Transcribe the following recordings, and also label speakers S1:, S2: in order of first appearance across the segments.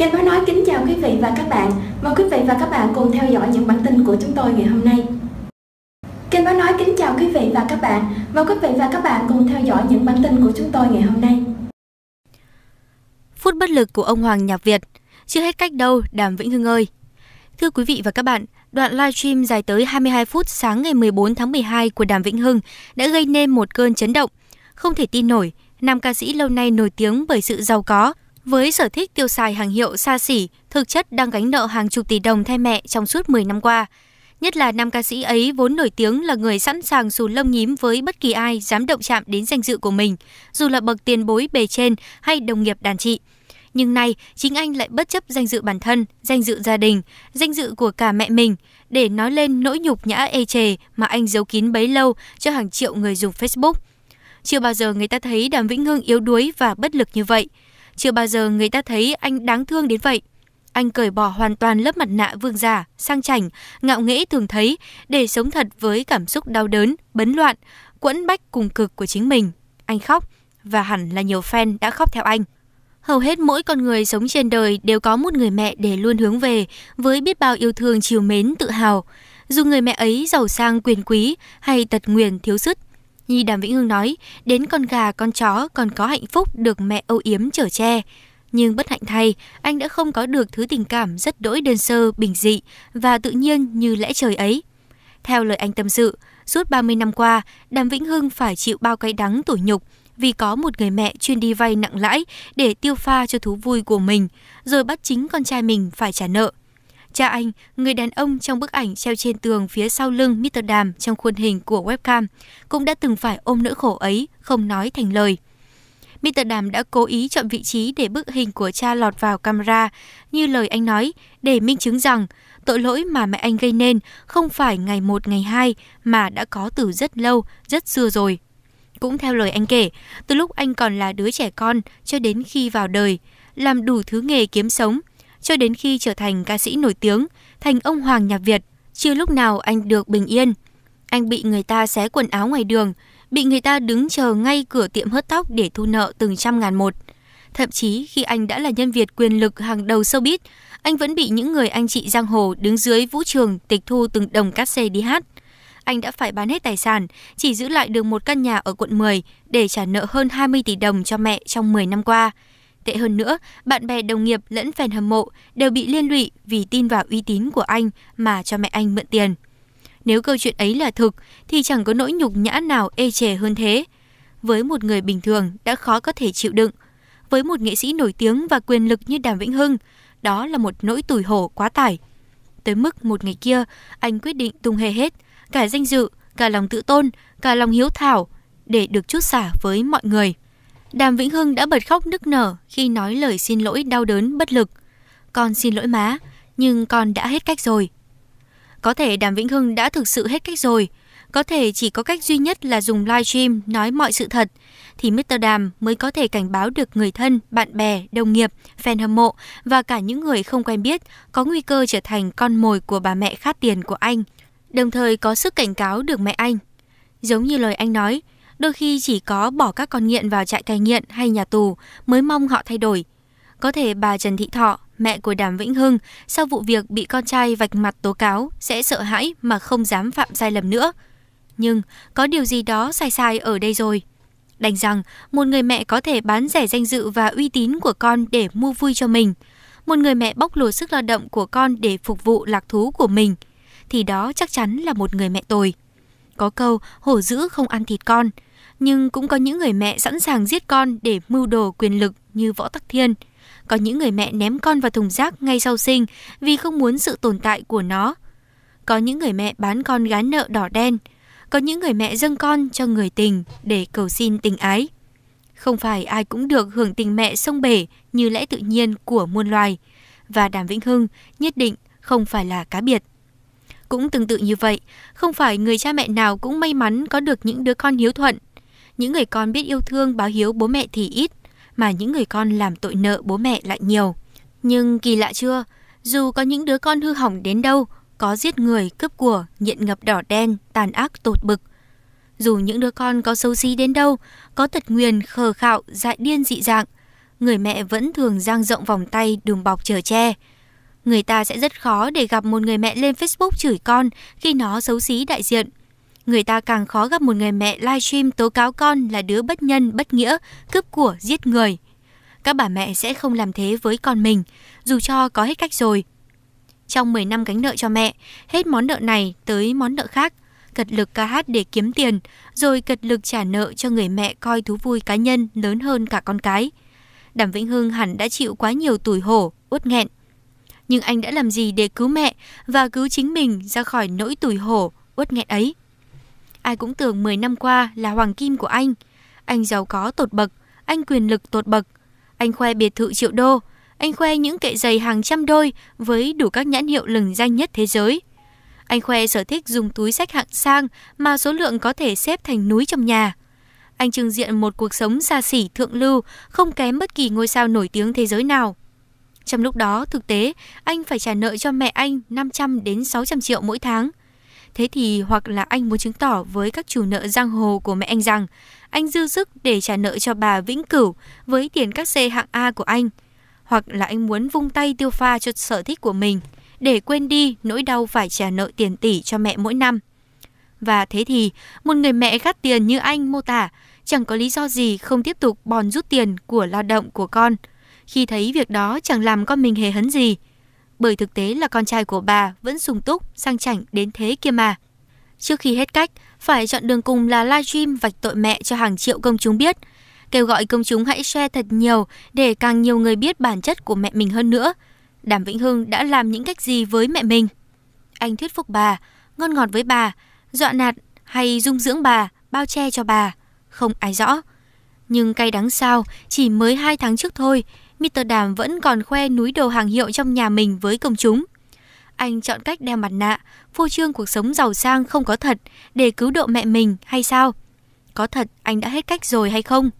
S1: Kênh Báo Nói kính chào quý vị và các bạn. Mời quý vị và các bạn cùng theo dõi những bản tin của chúng tôi ngày hôm nay. Kênh Báo Nói kính chào quý vị và các bạn. Mời quý vị và các bạn cùng theo dõi những bản tin của chúng tôi ngày hôm nay. Phút bất lực của ông Hoàng Nhạc Việt. Chưa hết cách đâu, Đàm Vĩnh Hưng ơi. Thưa quý vị và các bạn, đoạn livestream dài tới 22 phút sáng ngày 14 tháng 12 của Đàm Vĩnh Hưng đã gây nên một cơn chấn động. Không thể tin nổi, nam ca sĩ lâu nay nổi tiếng bởi sự giàu có, với sở thích tiêu xài hàng hiệu xa xỉ, thực chất đang gánh nợ hàng chục tỷ đồng thay mẹ trong suốt 10 năm qua. Nhất là nam ca sĩ ấy vốn nổi tiếng là người sẵn sàng dù lông nhím với bất kỳ ai dám động chạm đến danh dự của mình, dù là bậc tiền bối bề trên hay đồng nghiệp đàn chị. Nhưng nay, chính anh lại bất chấp danh dự bản thân, danh dự gia đình, danh dự của cả mẹ mình để nói lên nỗi nhục nhã ê chề mà anh giấu kín bấy lâu cho hàng triệu người dùng Facebook. Chưa bao giờ người ta thấy Đàm Vĩnh Hưng yếu đuối và bất lực như vậy – chưa bao giờ người ta thấy anh đáng thương đến vậy. Anh cởi bỏ hoàn toàn lớp mặt nạ vương giả, sang chảnh, ngạo nghễ thường thấy để sống thật với cảm xúc đau đớn, bấn loạn, quẫn bách cùng cực của chính mình. Anh khóc, và hẳn là nhiều fan đã khóc theo anh. Hầu hết mỗi con người sống trên đời đều có một người mẹ để luôn hướng về, với biết bao yêu thương chiều mến tự hào. Dù người mẹ ấy giàu sang quyền quý hay tật nguyền thiếu sứt, nhi Đàm Vĩnh Hưng nói, đến con gà, con chó còn có hạnh phúc được mẹ âu yếm chở che. Nhưng bất hạnh thay, anh đã không có được thứ tình cảm rất đỗi đơn sơ, bình dị và tự nhiên như lẽ trời ấy. Theo lời anh tâm sự, suốt 30 năm qua, Đàm Vĩnh Hưng phải chịu bao cái đắng tủi nhục vì có một người mẹ chuyên đi vay nặng lãi để tiêu pha cho thú vui của mình, rồi bắt chính con trai mình phải trả nợ. Cha anh, người đàn ông trong bức ảnh treo trên tường phía sau lưng Mr. Đàm trong khuôn hình của webcam, cũng đã từng phải ôm nỗi khổ ấy, không nói thành lời. Mr. Đàm đã cố ý chọn vị trí để bức hình của cha lọt vào camera, như lời anh nói, để minh chứng rằng tội lỗi mà mẹ anh gây nên không phải ngày một ngày hai mà đã có từ rất lâu, rất xưa rồi. Cũng theo lời anh kể, từ lúc anh còn là đứa trẻ con cho đến khi vào đời, làm đủ thứ nghề kiếm sống, cho đến khi trở thành ca sĩ nổi tiếng, thành ông hoàng Nhạc Việt. Chưa lúc nào anh được bình yên. Anh bị người ta xé quần áo ngoài đường, bị người ta đứng chờ ngay cửa tiệm hớt tóc để thu nợ từng trăm ngàn một. Thậm chí khi anh đã là nhân Việt quyền lực hàng đầu showbiz, anh vẫn bị những người anh chị giang hồ đứng dưới vũ trường tịch thu từng đồng cát xê đi hát. Anh đã phải bán hết tài sản, chỉ giữ lại được một căn nhà ở quận 10 để trả nợ hơn 20 tỷ đồng cho mẹ trong 10 năm qua. Tệ hơn nữa, bạn bè đồng nghiệp lẫn fan hâm mộ đều bị liên lụy vì tin vào uy tín của anh mà cho mẹ anh mượn tiền. Nếu câu chuyện ấy là thực thì chẳng có nỗi nhục nhã nào ê chề hơn thế. Với một người bình thường đã khó có thể chịu đựng, với một nghệ sĩ nổi tiếng và quyền lực như Đàm Vĩnh Hưng, đó là một nỗi tủi hổ quá tải. Tới mức một ngày kia, anh quyết định tung hề hết, cả danh dự, cả lòng tự tôn, cả lòng hiếu thảo để được chút xả với mọi người. Đàm Vĩnh Hưng đã bật khóc nức nở khi nói lời xin lỗi đau đớn bất lực. Con xin lỗi má, nhưng con đã hết cách rồi. Có thể Đàm Vĩnh Hưng đã thực sự hết cách rồi. Có thể chỉ có cách duy nhất là dùng live stream nói mọi sự thật thì Mr. Đàm mới có thể cảnh báo được người thân, bạn bè, đồng nghiệp, fan hâm mộ và cả những người không quen biết có nguy cơ trở thành con mồi của bà mẹ khát tiền của anh, đồng thời có sức cảnh cáo được mẹ anh. Giống như lời anh nói, Đôi khi chỉ có bỏ các con nghiện vào trại cai nghiện hay nhà tù mới mong họ thay đổi. Có thể bà Trần Thị Thọ, mẹ của Đàm Vĩnh Hưng, sau vụ việc bị con trai vạch mặt tố cáo sẽ sợ hãi mà không dám phạm sai lầm nữa. Nhưng có điều gì đó sai sai ở đây rồi. Đành rằng một người mẹ có thể bán rẻ danh dự và uy tín của con để mua vui cho mình. Một người mẹ bóc lột sức lao động của con để phục vụ lạc thú của mình. Thì đó chắc chắn là một người mẹ tồi. Có câu hổ dữ không ăn thịt con – nhưng cũng có những người mẹ sẵn sàng giết con để mưu đồ quyền lực như Võ Tắc Thiên. Có những người mẹ ném con vào thùng rác ngay sau sinh vì không muốn sự tồn tại của nó. Có những người mẹ bán con gán nợ đỏ đen. Có những người mẹ dâng con cho người tình để cầu xin tình ái. Không phải ai cũng được hưởng tình mẹ sông bể như lẽ tự nhiên của muôn loài. Và Đàm Vĩnh Hưng nhất định không phải là cá biệt. Cũng tương tự như vậy, không phải người cha mẹ nào cũng may mắn có được những đứa con hiếu thuận, những người con biết yêu thương báo hiếu bố mẹ thì ít, mà những người con làm tội nợ bố mẹ lại nhiều. Nhưng kỳ lạ chưa, dù có những đứa con hư hỏng đến đâu, có giết người, cướp của, nghiện ngập đỏ đen, tàn ác tột bực. Dù những đứa con có xấu xí đến đâu, có tật nguyền, khờ khạo, dại điên dị dạng, người mẹ vẫn thường dang rộng vòng tay đùm bọc chở che. Người ta sẽ rất khó để gặp một người mẹ lên Facebook chửi con khi nó xấu xí đại diện – người ta càng khó gặp một người mẹ livestream tố cáo con là đứa bất nhân, bất nghĩa, cướp của, giết người. Các bà mẹ sẽ không làm thế với con mình, dù cho có hết cách rồi. Trong 10 năm gánh nợ cho mẹ, hết món nợ này tới món nợ khác, cật lực ca hát để kiếm tiền, rồi cật lực trả nợ cho người mẹ coi thú vui cá nhân lớn hơn cả con cái. Đàm Vĩnh Hưng hẳn đã chịu quá nhiều tủi hổ, uất nghẹn. Nhưng anh đã làm gì để cứu mẹ và cứu chính mình ra khỏi nỗi tủi hổ, uất nghẹn ấy? Ai cũng tưởng 10 năm qua là hoàng kim của anh. Anh giàu có tột bậc, anh quyền lực tột bậc. Anh khoe biệt thự triệu đô, anh khoe những kệ giày hàng trăm đôi với đủ các nhãn hiệu lừng danh nhất thế giới. Anh khoe sở thích dùng túi sách hạng sang mà số lượng có thể xếp thành núi trong nhà. Anh trưng diện một cuộc sống xa xỉ thượng lưu, không kém bất kỳ ngôi sao nổi tiếng thế giới nào. Trong lúc đó, thực tế, anh phải trả nợ cho mẹ anh 500 đến 600 triệu mỗi tháng. Thế thì hoặc là anh muốn chứng tỏ với các chủ nợ giang hồ của mẹ anh rằng anh dư sức để trả nợ cho bà vĩnh cửu với tiền các xe hạng A của anh. Hoặc là anh muốn vung tay tiêu pha cho sở thích của mình để quên đi nỗi đau phải trả nợ tiền tỷ cho mẹ mỗi năm. Và thế thì, một người mẹ gắt tiền như anh mô tả, chẳng có lý do gì không tiếp tục bòn rút tiền của lao động của con. Khi thấy việc đó chẳng làm con mình hề hấn gì, bởi thực tế là con trai của bà vẫn sùng túc, sang chảnh đến thế kia mà. Trước khi hết cách, phải chọn đường cùng là livestream vạch tội mẹ cho hàng triệu công chúng biết. Kêu gọi công chúng hãy share thật nhiều để càng nhiều người biết bản chất của mẹ mình hơn nữa. Đàm Vĩnh Hưng đã làm những cách gì với mẹ mình? Anh thuyết phục bà, ngon ngọt với bà, dọa nạt hay dung dưỡng bà, bao che cho bà. Không ai rõ. Nhưng cay đắng sao, chỉ mới 2 tháng trước thôi, Mr. Đàm vẫn còn khoe núi đồ hàng hiệu trong nhà mình với công chúng. Anh chọn cách đeo mặt nạ, phô trương cuộc sống giàu sang không có thật để cứu độ mẹ mình hay sao? Có thật anh đã hết cách rồi hay không?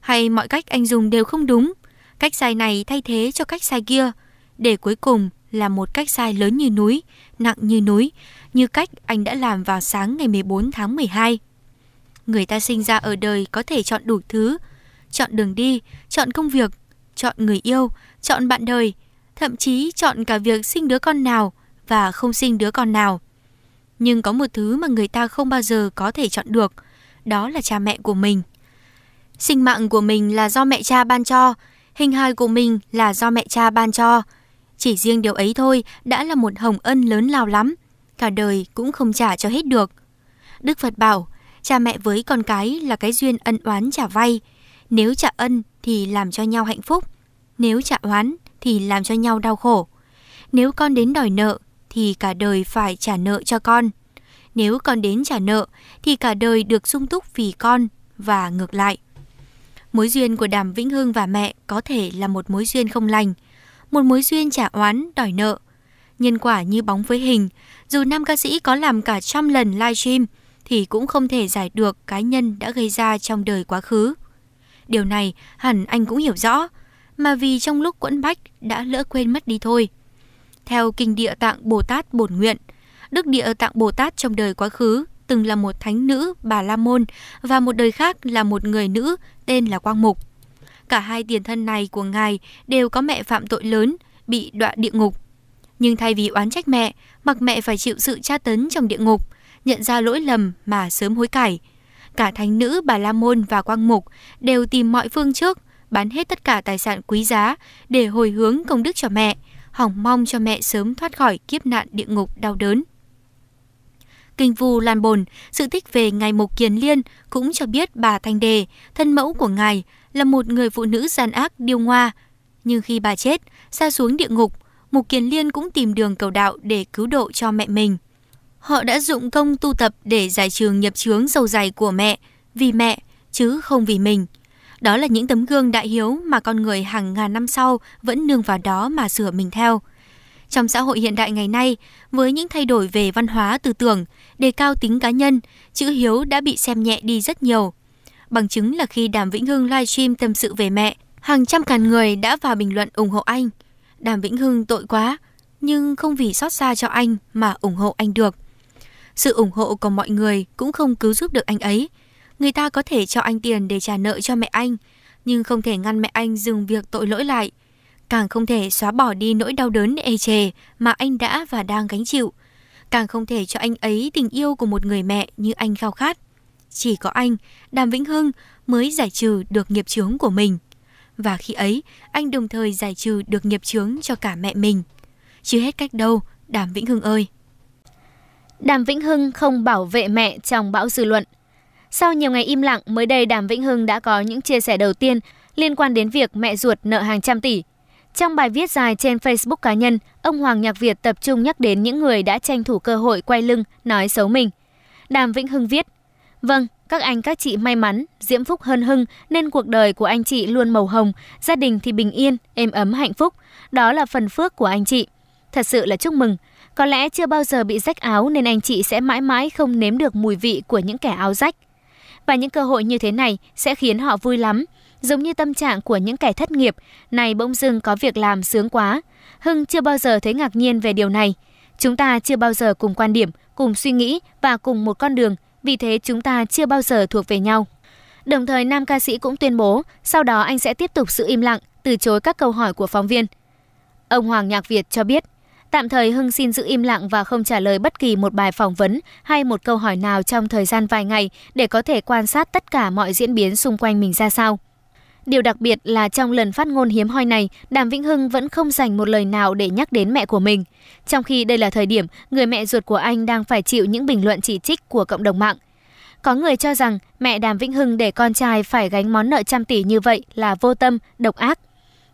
S1: Hay mọi cách anh dùng đều không đúng? Cách sai này thay thế cho cách sai kia, để cuối cùng là một cách sai lớn như núi, nặng như núi, như cách anh đã làm vào sáng ngày 14 tháng 12. Người ta sinh ra ở đời có thể chọn đủ thứ, chọn đường đi, chọn công việc, chọn người yêu, chọn bạn đời, thậm chí chọn cả việc sinh đứa con nào và không sinh đứa con nào. Nhưng có một thứ mà người ta không bao giờ có thể chọn được, đó là cha mẹ của mình. Sinh mạng của mình là do mẹ cha ban cho, hình hài của mình là do mẹ cha ban cho. Chỉ riêng điều ấy thôi đã là một hồng ân lớn lao lắm, cả đời cũng không trả cho hết được. Đức Phật bảo, cha mẹ với con cái là cái duyên ân oán trả vay. Nếu trả ân thì làm cho nhau hạnh phúc, nếu trả oán thì làm cho nhau đau khổ. Nếu con đến đòi nợ thì cả đời phải trả nợ cho con. Nếu con đến trả nợ thì cả đời được sung túc vì con và ngược lại. Mối duyên của Đàm Vĩnh Hưng và mẹ có thể là một mối duyên không lành, một mối duyên trả oán, đòi nợ. Nhân quả như bóng với hình, dù nam ca sĩ có làm cả trăm lần livestream thì cũng không thể giải được cá nhân đã gây ra trong đời quá khứ. Điều này hẳn anh cũng hiểu rõ, mà vì trong lúc quẫn bách đã lỡ quên mất đi thôi. Theo kinh địa tạng Bồ Tát Bổn Nguyện, Đức Địa Tạng Bồ Tát trong đời quá khứ từng là một thánh nữ Bà La Môn và một đời khác là một người nữ tên là Quang Mục. Cả hai tiền thân này của ngài đều có mẹ phạm tội lớn, bị đọa địa ngục. Nhưng thay vì oán trách mẹ, mặc mẹ phải chịu sự tra tấn trong địa ngục, nhận ra lỗi lầm mà sớm hối cải – cả thánh nữ Bà La Môn và Quang Mục đều tìm mọi phương trước, bán hết tất cả tài sản quý giá để hồi hướng công đức cho mẹ, hỏng mong cho mẹ sớm thoát khỏi kiếp nạn địa ngục đau đớn. Kinh Vu Lan Bồn, sự tích về Ngài Mục Kiền Liên cũng cho biết bà Thanh Đề, thân mẫu của Ngài, là một người phụ nữ gian ác điêu ngoa. Nhưng khi bà chết, xa xuống địa ngục, Mục Kiền Liên cũng tìm đường cầu đạo để cứu độ cho mẹ mình. Họ đã dụng công tu tập để giải trường nhập chướng sâu dày của mẹ, vì mẹ, chứ không vì mình. Đó là những tấm gương đại hiếu mà con người hàng ngàn năm sau vẫn nương vào đó mà sửa mình theo. Trong xã hội hiện đại ngày nay, với những thay đổi về văn hóa tư tưởng, đề cao tính cá nhân, chữ hiếu đã bị xem nhẹ đi rất nhiều. Bằng chứng là khi Đàm Vĩnh Hưng livestream tâm sự về mẹ, hàng trăm ngàn người đã vào bình luận ủng hộ anh. Đàm Vĩnh Hưng tội quá, nhưng không vì xót xa cho anh mà ủng hộ anh được. Sự ủng hộ của mọi người cũng không cứu giúp được anh ấy. Người ta có thể cho anh tiền để trả nợ cho mẹ anh, nhưng không thể ngăn mẹ anh dừng việc tội lỗi lại. Càng không thể xóa bỏ đi nỗi đau đớn ê e chề mà anh đã và đang gánh chịu. Càng không thể cho anh ấy tình yêu của một người mẹ như anh khao khát. Chỉ có anh, Đàm Vĩnh Hưng mới giải trừ được nghiệp chướng của mình. Và khi ấy, anh đồng
S2: thời giải trừ được nghiệp chướng cho cả mẹ mình. Chưa hết cách đâu, Đàm Vĩnh Hưng ơi! Đàm Vĩnh Hưng không bảo vệ mẹ trong bão dư luận. Sau nhiều ngày im lặng, mới đây Đàm Vĩnh Hưng đã có những chia sẻ đầu tiên liên quan đến việc mẹ ruột nợ hàng trăm tỷ. Trong bài viết dài trên Facebook cá nhân, ông Hoàng Nhạc Việt tập trung nhắc đến những người đã tranh thủ cơ hội quay lưng, nói xấu mình. Đàm Vĩnh Hưng viết, Vâng, các anh các chị may mắn, diễm phúc hơn hưng nên cuộc đời của anh chị luôn màu hồng, gia đình thì bình yên, êm ấm hạnh phúc. Đó là phần phước của anh chị. Thật sự là chúc mừng. Có lẽ chưa bao giờ bị rách áo nên anh chị sẽ mãi mãi không nếm được mùi vị của những kẻ áo rách. Và những cơ hội như thế này sẽ khiến họ vui lắm, giống như tâm trạng của những kẻ thất nghiệp, này bỗng dưng có việc làm sướng quá. Hưng chưa bao giờ thấy ngạc nhiên về điều này. Chúng ta chưa bao giờ cùng quan điểm, cùng suy nghĩ và cùng một con đường, vì thế chúng ta chưa bao giờ thuộc về nhau. Đồng thời nam ca sĩ cũng tuyên bố, sau đó anh sẽ tiếp tục sự im lặng, từ chối các câu hỏi của phóng viên. Ông Hoàng Nhạc Việt cho biết, Tạm thời Hưng xin giữ im lặng và không trả lời bất kỳ một bài phỏng vấn hay một câu hỏi nào trong thời gian vài ngày để có thể quan sát tất cả mọi diễn biến xung quanh mình ra sao. Điều đặc biệt là trong lần phát ngôn hiếm hoi này, Đàm Vĩnh Hưng vẫn không dành một lời nào để nhắc đến mẹ của mình. Trong khi đây là thời điểm người mẹ ruột của anh đang phải chịu những bình luận chỉ trích của cộng đồng mạng. Có người cho rằng mẹ Đàm Vĩnh Hưng để con trai phải gánh món nợ trăm tỷ như vậy là vô tâm, độc ác.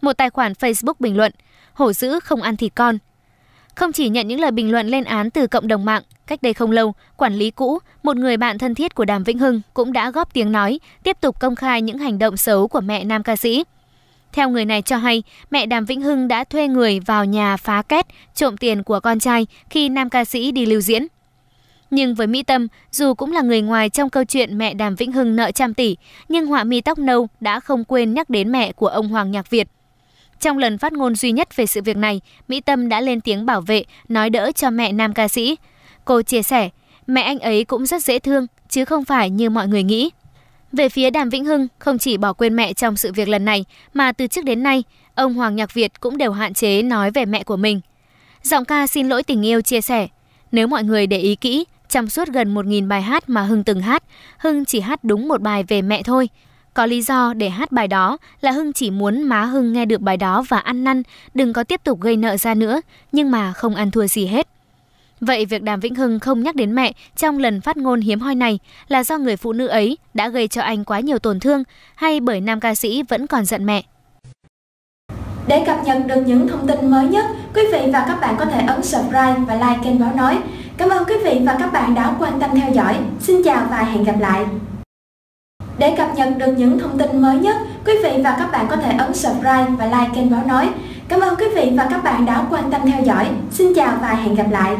S2: Một tài khoản Facebook bình luận, hổ dữ không ăn thịt con, không chỉ nhận những lời bình luận lên án từ cộng đồng mạng, cách đây không lâu, quản lý cũ, một người bạn thân thiết của Đàm Vĩnh Hưng cũng đã góp tiếng nói, tiếp tục công khai những hành động xấu của mẹ nam ca sĩ. Theo người này cho hay, mẹ Đàm Vĩnh Hưng đã thuê người vào nhà phá két, trộm tiền của con trai khi nam ca sĩ đi lưu diễn. Nhưng với Mỹ Tâm, dù cũng là người ngoài trong câu chuyện mẹ Đàm Vĩnh Hưng nợ trăm tỷ, nhưng họa mi tóc nâu đã không quên nhắc đến mẹ của ông Hoàng Nhạc Việt. Trong lần phát ngôn duy nhất về sự việc này, Mỹ Tâm đã lên tiếng bảo vệ, nói đỡ cho mẹ nam ca sĩ. Cô chia sẻ, mẹ anh ấy cũng rất dễ thương, chứ không phải như mọi người nghĩ. Về phía Đàm Vĩnh Hưng, không chỉ bỏ quên mẹ trong sự việc lần này, mà từ trước đến nay, ông Hoàng Nhạc Việt cũng đều hạn chế nói về mẹ của mình. Giọng ca xin lỗi tình yêu chia sẻ, nếu mọi người để ý kỹ, trong suốt gần 1.000 bài hát mà Hưng từng hát, Hưng chỉ hát đúng một bài về mẹ thôi, có lý do để hát bài đó là Hưng chỉ muốn má Hưng nghe được bài đó và ăn năn, đừng có tiếp tục gây nợ ra nữa, nhưng mà không ăn thua gì hết. Vậy việc Đàm Vĩnh Hưng không nhắc đến mẹ trong lần phát ngôn hiếm hoi này là do người phụ nữ ấy đã gây cho anh quá nhiều tổn thương hay bởi nam ca sĩ vẫn còn giận mẹ?
S1: Để cập nhật được những thông tin mới nhất, quý vị và các bạn có thể ấn subscribe và like kênh Báo Nói. Cảm ơn quý vị và các bạn đã quan tâm theo dõi. Xin chào và hẹn gặp lại! Để cập nhật được những thông tin mới nhất, quý vị và các bạn có thể ấn subscribe và like kênh Báo Nói. Cảm ơn quý vị và các bạn đã quan tâm theo dõi. Xin chào và hẹn gặp lại!